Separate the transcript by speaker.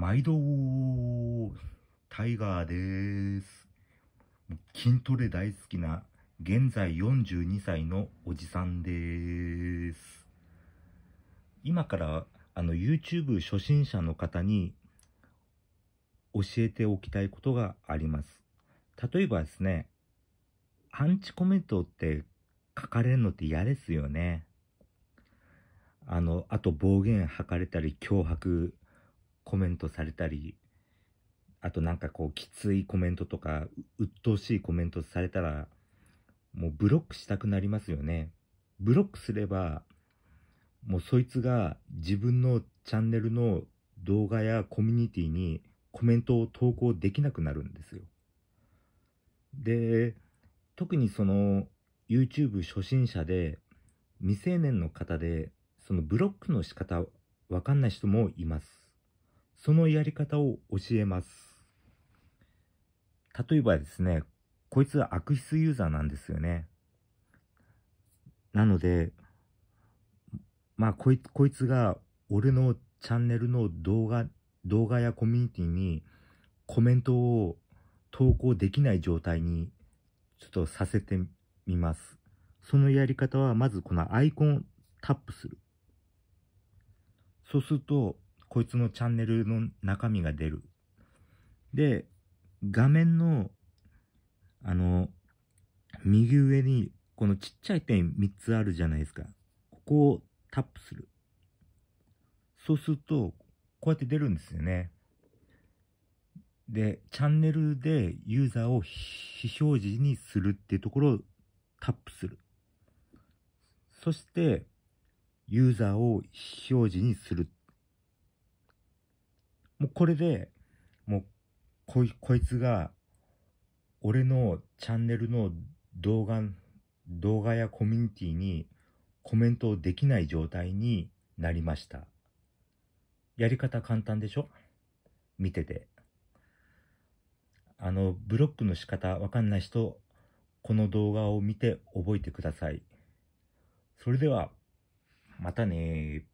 Speaker 1: 毎度タイガーです。筋トレ大好きな現在42歳のおじさんです。今からあの YouTube 初心者の方に教えておきたいことがあります。例えばですね、アンチコメントって書かれるのって嫌ですよね。あの、あと暴言吐かれたり脅迫コメントされたり、あとなんかこうきついコメントとか、鬱陶しいコメントされたら、もうブロックしたくなりますよね。ブロックすれば、もうそいつが自分のチャンネルの動画やコミュニティにコメントを投稿できなくなるんですよ。で、特にその YouTube 初心者で未成年の方でそのブロックの仕方わかんない人もいます。そのやり方を教えます。例えばですね、こいつは悪質ユーザーなんですよね。なので、まあこいこいつが俺のチャンネルの動画、動画やコミュニティにコメントを投稿できない状態にちょっとさせてみます。そのやり方はまずこのアイコンタップする。そうするとこいつのチャンネルの中身が出る。で、画面の、あの、右上に、このちっちゃい点3つあるじゃないですか。ここをタップする。そうすると、こうやって出るんですよね。で、チャンネルでユーザーを非表示にするっていうところをタップする。そして、ユーザーを非表示にするもうこれで、もう、こい、こいつが、俺のチャンネルの動画、動画やコミュニティにコメントをできない状態になりました。やり方簡単でしょ見てて。あの、ブロックの仕方わかんない人、この動画を見て覚えてください。それでは、またね